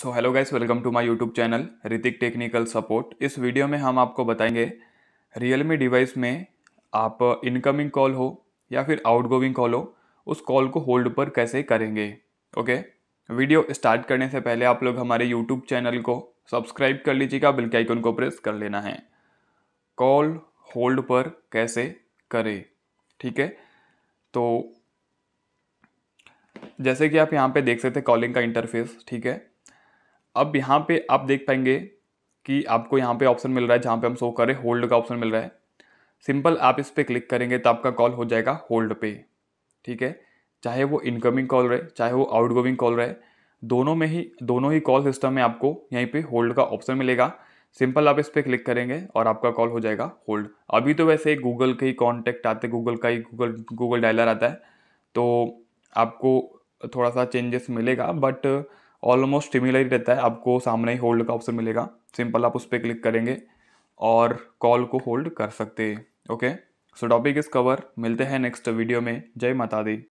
so hello guys welcome to my YouTube channel Hrithik technical support इस video में हम आपको बताएंगे रियलमी डिवाइस में आप इनकमिंग कॉल हो या फिर आउटगोइंग कॉल हो उस कॉल को होल्ड पर कैसे करेंगे ओके वीडियो स्टार्ट करने से पहले आप लोग हमारे यूट्यूब चैनल को सब्सक्राइब कर लीजिएगा बिल के आइकन को प्रेस कर लेना है कॉल होल्ड पर कैसे करें ठीक है तो जैसे कि आप यहाँ पे देख सकते हैं कॉलिंग का इंटरफेस ठीक है अब यहाँ पे आप देख पाएंगे कि आपको यहाँ पे ऑप्शन मिल रहा है जहाँ पे हम शो करें होल्ड का ऑप्शन मिल रहा है सिंपल आप इस पर क्लिक करेंगे तो आपका कॉल हो जाएगा होल्ड पे ठीक है चाहे वो इनकमिंग कॉल रहे चाहे वो आउट कॉल रहे दोनों में ही दोनों ही कॉल सिस्टम में आपको यहीं पे होल्ड का ऑप्शन मिलेगा सिंपल आप इस पर क्लिक करेंगे और आपका कॉल हो जाएगा होल्ड अभी तो वैसे गूगल के ही कॉन्टैक्ट आते गूगल का ही गूगल गूगल डायलर आता है तो आपको थोड़ा सा चेंजेस मिलेगा बट ऑलमोस्ट सिमिलर ही रहता है आपको सामने ही होल्ड का ऑप्शन मिलेगा सिंपल आप उस पर क्लिक करेंगे और कॉल को होल्ड कर सकते हैं okay so topic is cover मिलते हैं नेक्स्ट वीडियो में जय माता दी